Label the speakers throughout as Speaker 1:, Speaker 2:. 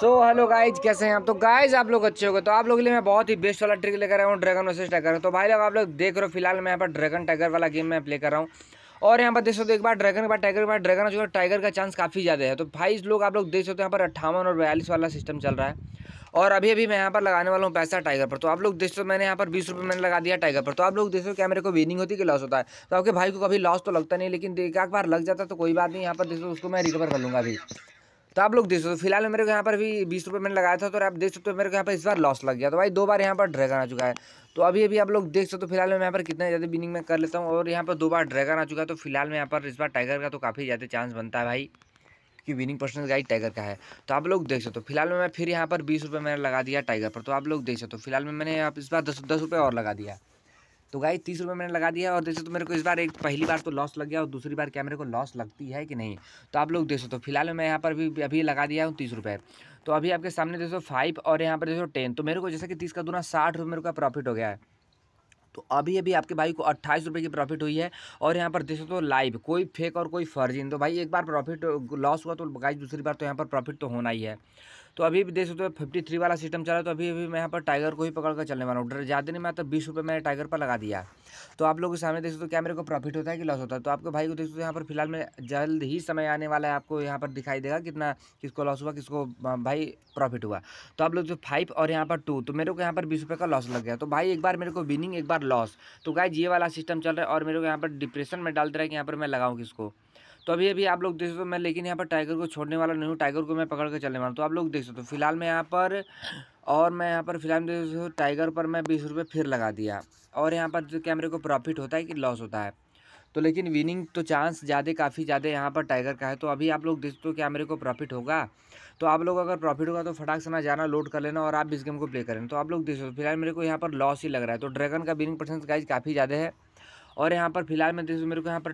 Speaker 1: so hello guys कैसे हैं आप तो गाइज आप लोग अच्छे हो गए तो आप लोग के लिए मैं बहुत ही बेस्ट वाला ट्रिक लेकर आया हूँ ड्रैगन वर्सेस टाइगर तो भाई लोग आप लोग देख रहे हो फिलहाल मैं यहाँ पर ड्रैगन टाइगर वाला गेम मैं प्ले कर रहा हूँ और यहाँ पर देख सकते हो एक बार ड्रैगन के बाद टाइगर के बाद ड्रैगन जो है टाइगर का चांस काफ़ी ज़्यादा है तो भाई लोग आप लोग देख सकते हो यहाँ पर अट्ठावन और बयालीस वाला सिस्टम चल रहा है और अभी अभी मैं यहाँ पर लगाने वाला हूँ पैसा टाइगर पर तो आप लोग देख सकते मैंने यहाँ पर बीस रुपये मैंने लगा दिया टाइगर पर तो आप लोग देख सकते क्या मेरे को विनिंग होती है कि लॉस होता है तो आपके भाई को कभी लॉस तो लगता नहीं लेकिन एक बार लग जाता तो कोई बात नहीं यहाँ पर देख सकते उसको मैं रिकवर कर लूँगा अभी तो आप लोग देख सकते हो फिलहाल मेरे को यहाँ पर भी बीस रुपये मैंने लगाया था तो आप देख सकते हो मेरे को यहाँ पर इस बार लॉस लग गया तो भाई दो बार यहाँ पर ड्रैगन आ चुका है तो अभी अभी आप लोग देख सकते हो फिलहाल मैं यहाँ पर कितना ज़्यादा बिनिंग में कर लेता हूँ और यहाँ पर दो बार ड्रैगन आ चुका है तो फिलहाल में यहाँ पर इस बार टाइगर का तो काफ़ी ज़्यादा चांस बनता है भाई कि विनिंग पर्सनल गाइड टाइगर का है तो आप लोग देख सकते हो फिलहाल में मैं फिर यहाँ पर बीस रुपये मैंने लगा दिया टाइगर पर तो आप लोग देख सकते हो फिलहाल में मैंने इस बार दस दस रुपये और लगा दिया तो गाई तीस रुपये मैंने लगा दिया और देखो तो मेरे को इस बार एक पहली बार तो लॉस लग गया और दूसरी बार क्या मेरे को लॉस लगती है कि नहीं तो आप लोग देखो तो फिलहाल मैं यहाँ पर भी अभी लगा दिया हूँ तीस रुपये तो अभी आपके सामने देखो फाइव और यहाँ पर देखो टेन तो मेरे को जैसे कि तीस का दूना साठ रुपये मेरे का प्रॉफिट हो गया है तो अभी अभी आपके भाई को अट्ठाईस रुपये की प्रॉफिट हुई है और यहाँ पर देखो तो लाइव कोई फेक और कोई फर्जी तो भाई एक बार प्रॉफिट लॉस हुआ तो गाई दूसरी बार तो यहाँ पर प्रॉफिट तो होना ही है तो अभी भी देख सकते हो फिफ्टी थ्री वाला सिस्टम चला तो अभी अभी मैं यहाँ पर टाइगर को ही पकड़ कर चलने वाला हूँ डर ज़्यादा नहीं मैं तो बीस रुपये मैंने टाइगर पर लगा दिया तो आप लोगों के सामने देख सकते हो क्या मेरे को प्रॉफिट होता है कि लॉस होता है तो आपके भाई को देख सकते हो यहाँ पर फिलहाल में जल्द ही समय आने वाला है आपको यहाँ पर दिखाई देगा कितना किसको लॉस हुआ किसको भाई प्रॉफिट हुआ तो आप लोग जो फाइव और यहाँ पर टू तो मेरे को यहाँ पर बीस रुपये का लॉस लग गया तो भाई एक बार मेरे को विनिंग एक बार लॉस तो गाय जी वाला सिस्टम चल रहा है और मेरे को यहाँ पर डिप्रेशन में डाल दे रहा है कि यहाँ पर मैं लगाऊँ किसको तो अभी अभी आप लोग देख सकते हो मैं लेकिन यहाँ पर टाइगर को छोड़ने वाला नहीं हूँ टाइगर को मैं पकड़ कर चलने वाला तो आप लोग देख सकते हो फिलहाल मैं यहाँ पर और मैं यहाँ पर फिलहाल देख सकते टाइगर पर मैं बीस रुपये फिर लगा दिया और यहाँ पर कैमरे को प्रॉफिट होता है कि लॉस होता है तो लेकिन विनिंग तो चांस ज़्यादा काफ़ी ज़्यादा यहाँ पर टाइगर का है तो अभी आप लोग देख सकते हो कैमरे को प्रॉफिट होगा तो आप लोग अगर प्रॉफिट होगा तो फटाक से ना जाना लोड कर लेना और आप इस गेम को प्ले करें तो आप लोग देख सकते हो फिलहाल मेरे को यहाँ पर लॉस ही लग रहा है तो ड्रैगन का विनिंग परसेंट गाइज काफ़ी ज़्यादा है और यहाँ पर फिलहाल मैं देख मेरे को यहाँ पर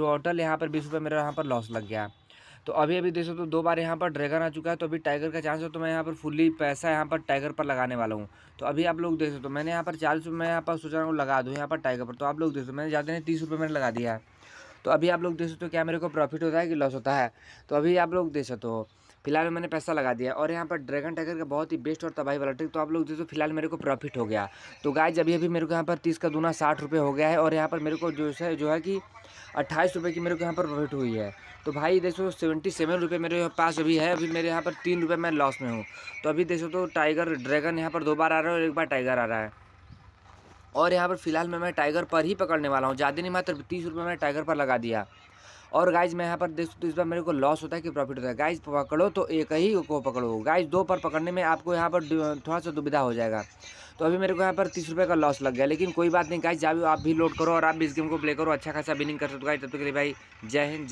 Speaker 1: टोटल यहाँ पर बीस रुपये मेरा यहाँ पर लॉस लग गया तो अभी अभी देख तो दो बार यहाँ पर ड्रैगन आ चुका है तो अभी टाइगर का चांस हो तो मैं यहाँ पर फुली पैसा यहाँ पर टाइगर पर लगाने वाला हूँ तो अभी आप लोग देख सकते हो मैंने यहाँ पर चालीस रुपये मैं यहाँ पर सोचा हूँ लगा दूँ यहाँ पर टाइगर पर तो आप लोग देख मैंने ज़्यादा नहीं तीस रुपये मैंने लगा दिया है तो अभी आप लोग देख सकते हो क्या मेरे को प्रॉफिट होता है कि लॉस होता है तो अभी आप लोग देख सकते हो फिलहाल मैंने पैसा लगा दिया और यहाँ पर ड्रैगन टाइगर का बहुत ही बेस्ट और तबाही वाला ट्रिक तो आप लोग देखो फिलहाल मेरे को प्रॉफिट हो गया तो गाय अभी अभी मेरे को यहाँ पर तीस का दूना साठ रुपये हो गया है और यहाँ पर मेरे को जो है जो है कि अट्ठाईस रुपये की मेरे को यहाँ पर प्रॉफिट हुई है तो भाई देखो सेवेंटी सेवन रुपये मेरे पास अभी है अभी मेरे यहाँ पर तीन रुपये मैं लॉस में हूँ तो अभी देखो तो टाइगर ड्रैगन यहाँ पर दो बार आ रहा है और एक बार टाइगर आ रहा है और यहाँ पर फिलहाल मैं मैं टाइगर पर ही पकड़ने वाला हूँ ज़्यादा नहीं मात्र तीस रुपये मैंने टाइगर पर लगा दिया और गाइज मैं यहाँ पर देख सकती हूँ इस बार मेरे को लॉस होता है कि प्रॉफिट होता है गाइज पकड़ो तो एक ही को पकड़ो गाइज दो पर पकड़ने में आपको यहाँ पर थोड़ा सा दुविधा हो जाएगा तो अभी मेरे को यहाँ पर तीस रुपये का लॉस लग गया लेकिन कोई बात नहीं गाइज जब आप भी लोड करो और आप भी इस गेम को प्ले करो अच्छा खासा बिनिंग कर सकते हो गाइज तब तक के लिए भाई जय हिंद